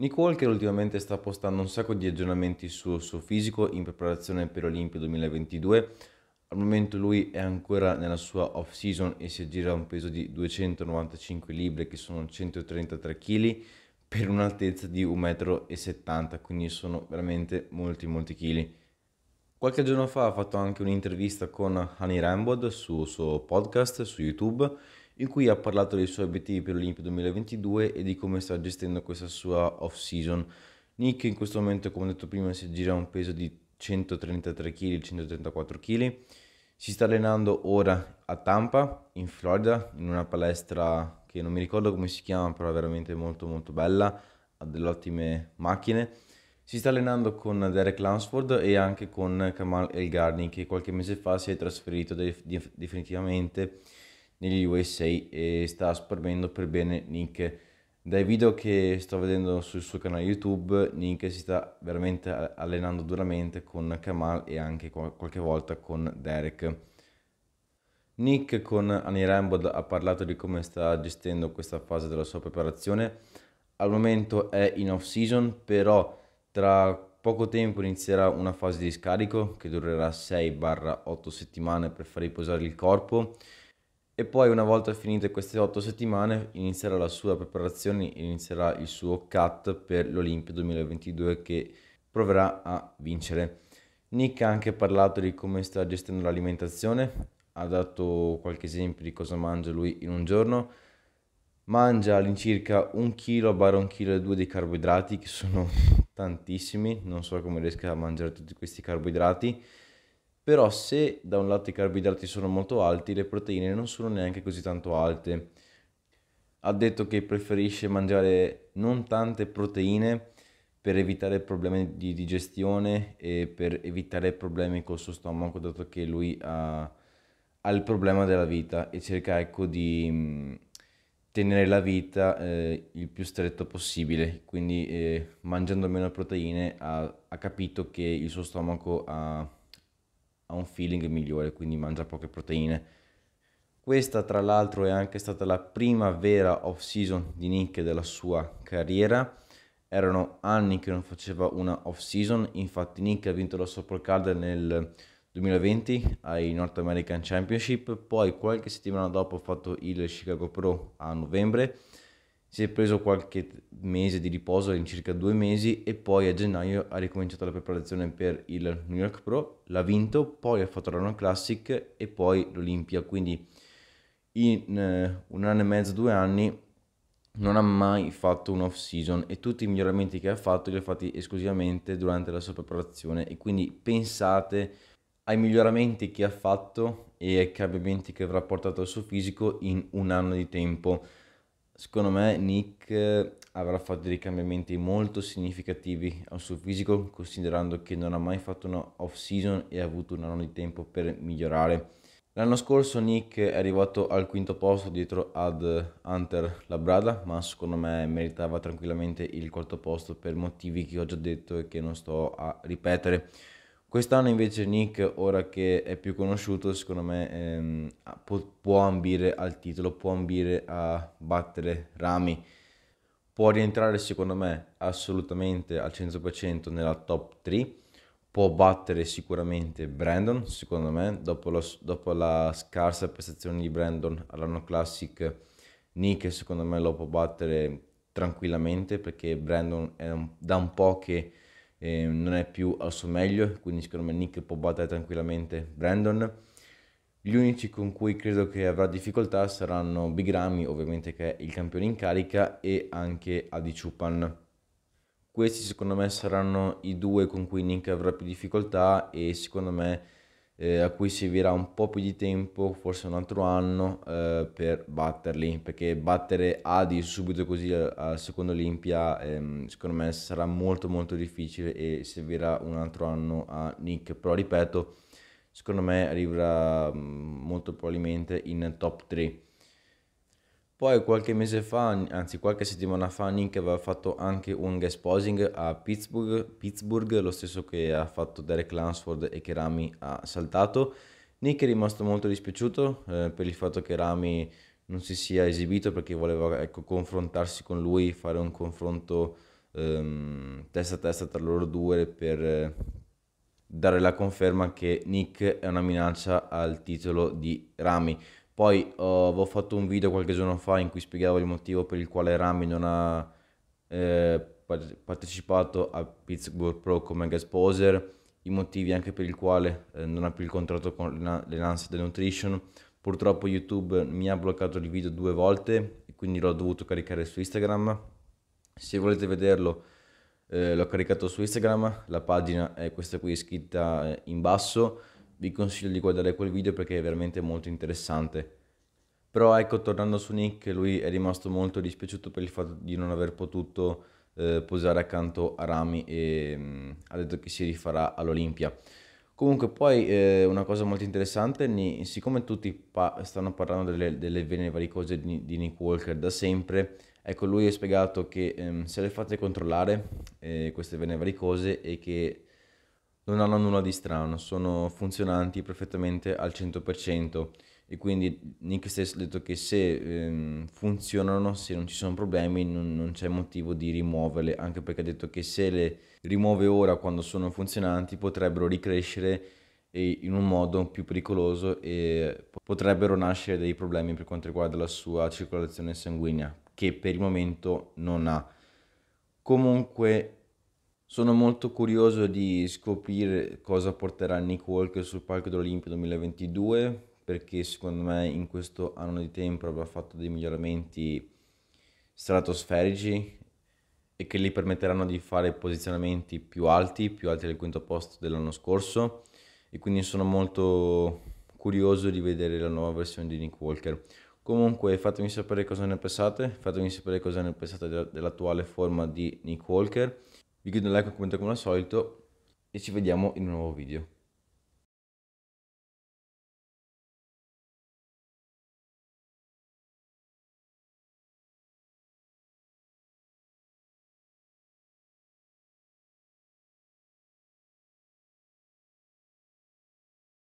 Nick Walker ultimamente sta postando un sacco di aggiornamenti sul suo fisico in preparazione per Olimpia 2022. Al momento lui è ancora nella sua off season e si aggira a un peso di 295 libbre che sono 133 kg per un'altezza di 1,70 m, quindi sono veramente molti molti chili. Qualche giorno fa ha fatto anche un'intervista con Honey Rambod sul suo podcast su YouTube in cui ha parlato dei suoi obiettivi per l'Olimpia 2022 e di come sta gestendo questa sua off-season. Nick in questo momento, come ho detto prima, si gira a un peso di 133 kg, 134 kg. Si sta allenando ora a Tampa, in Florida, in una palestra che non mi ricordo come si chiama, però è veramente molto molto bella, ha delle ottime macchine. Si sta allenando con Derek Lansford e anche con Kamal Elgarni, che qualche mese fa si è trasferito def- definitivamente negli USA e sta assorbendo per bene Nick. Dai video che sto vedendo sul suo canale YouTube, Nick si sta veramente allenando duramente con Kamal e anche qualche volta con Derek. Nick con Annie Rambo ha parlato di come sta gestendo questa fase della sua preparazione. Al momento è in off season, però tra poco tempo inizierà una fase di scarico che durerà 6-8 settimane per far riposare il corpo e poi una volta finite queste otto settimane inizierà la sua preparazione, inizierà il suo cut per l'Olimpia 2022 che proverà a vincere. Nick ha anche parlato di come sta gestendo l'alimentazione, ha dato qualche esempio di cosa mangia lui in un giorno. Mangia all'incirca un chilo, barra un chilo e due di carboidrati, che sono tantissimi, non so come riesca a mangiare tutti questi carboidrati però se da un lato i carboidrati sono molto alti, le proteine non sono neanche così tanto alte. Ha detto che preferisce mangiare non tante proteine per evitare problemi di digestione e per evitare problemi col suo stomaco, dato che lui ha, ha il problema della vita e cerca ecco di mm, tenere la vita eh, il più stretto possibile, quindi eh, mangiando meno proteine ha, ha capito che il suo stomaco ha ha un feeling migliore, quindi mangia poche proteine. Questa tra l'altro è anche stata la prima vera off-season di Nick della sua carriera. Erano anni che non faceva una off-season, infatti Nick ha vinto la Supercard nel 2020 ai North American Championship, poi qualche settimana dopo ha fatto il Chicago Pro a novembre si è preso qualche mese di riposo, in circa due mesi, e poi a gennaio ha ricominciato la preparazione per il New York Pro, l'ha vinto, poi ha fatto la Classic e poi l'Olimpia, quindi in eh, un anno e mezzo, due anni non ha mai fatto un off season e tutti i miglioramenti che ha fatto li ha fatti esclusivamente durante la sua preparazione e quindi pensate ai miglioramenti che ha fatto e ai cambiamenti che avrà portato al suo fisico in un anno di tempo Secondo me Nick eh, avrà fatto dei cambiamenti molto significativi al suo fisico, considerando che non ha mai fatto una off-season e ha avuto un anno di tempo per migliorare. L'anno scorso Nick è arrivato al quinto posto dietro ad Hunter Labrada, ma secondo me meritava tranquillamente il quarto posto per motivi che ho già detto e che non sto a ripetere. Quest'anno invece Nick, ora che è più conosciuto, secondo me ehm, può, ambire al titolo, può ambire a battere Rami. Può rientrare, secondo me, assolutamente al 100% nella top 3. Può battere sicuramente Brandon, secondo me. Dopo, lo, dopo la scarsa prestazione di Brandon all'anno classic, Nick secondo me lo può battere tranquillamente perché Brandon un, da un po' che eh, non è più al suo meglio, quindi secondo me Nick può battere tranquillamente Brandon. Gli unici con cui credo che avrà difficoltà saranno Big Ramy, ovviamente che è il campione in carica, e anche Adi Chupan. Questi secondo me saranno i due con cui Nick avrà più difficoltà e secondo me eh, a cui servirà un po' più di tempo, forse un altro anno, eh, per batterli, perché battere Adi subito così al secondo Olimpia ehm, secondo me sarà molto molto difficile e servirà un altro anno a Nick, però ripeto, secondo me arriverà mm, molto probabilmente in top 3 poi qualche mese fa, anzi qualche settimana fa, Nick aveva fatto anche un guest posing a Pittsburgh, Pittsburgh lo stesso che ha fatto Derek Lansford e che Rami ha saltato. Nick è rimasto molto dispiaciuto eh, per il fatto che Rami non si sia esibito perché voleva ecco, confrontarsi con lui, fare un confronto ehm, testa a testa tra loro due per eh, dare la conferma che Nick è una minaccia al titolo di Rami. Poi uh, avevo fatto un video qualche giorno fa in cui spiegavo il motivo per il quale Rami non ha eh, partecipato a Pittsburgh Pro come guest poser, i motivi anche per il quale eh, non ha più il contratto con le Lancet Nutrition. Purtroppo YouTube mi ha bloccato il video due volte e quindi l'ho dovuto caricare su Instagram. Se volete vederlo eh, l'ho caricato su Instagram, la pagina è questa qui scritta eh, in basso vi consiglio di guardare quel video perché è veramente molto interessante. Però ecco, tornando su Nick, lui è rimasto molto dispiaciuto per il fatto di non aver potuto eh, posare accanto a Rami e mh, mm, ha detto che si rifarà all'Olimpia. Comunque poi eh, una cosa molto interessante, ni, siccome tutti pa- stanno parlando delle, delle vene varicose di, di, Nick Walker da sempre, ecco lui ha spiegato che ehm, se le fate controllare eh, queste vene varicose e che non hanno nulla di strano, sono funzionanti perfettamente al 100% e quindi Nick stesso ha detto che se ehm, funzionano, se non ci sono problemi, non, non, c'è motivo di rimuoverle, anche perché ha detto che se le rimuove ora quando sono funzionanti potrebbero ricrescere e in un modo più pericoloso e potrebbero nascere dei problemi per quanto riguarda la sua circolazione sanguigna, che per il momento non ha. Comunque sono molto curioso di scoprire cosa porterà Nick Walker sul palco dell'Olimpia 2022 perché secondo me in questo anno di tempo avrà fatto dei miglioramenti stratosferici e che gli permetteranno di fare posizionamenti più alti, più alti del quinto posto dell'anno scorso e quindi sono molto curioso di vedere la nuova versione di Nick Walker. Comunque fatemi sapere cosa ne pensate, fatemi sapere cosa ne pensate dell'attuale forma di Nick Walker vi chiedo un like, un commento come al solito e ci vediamo in un nuovo video.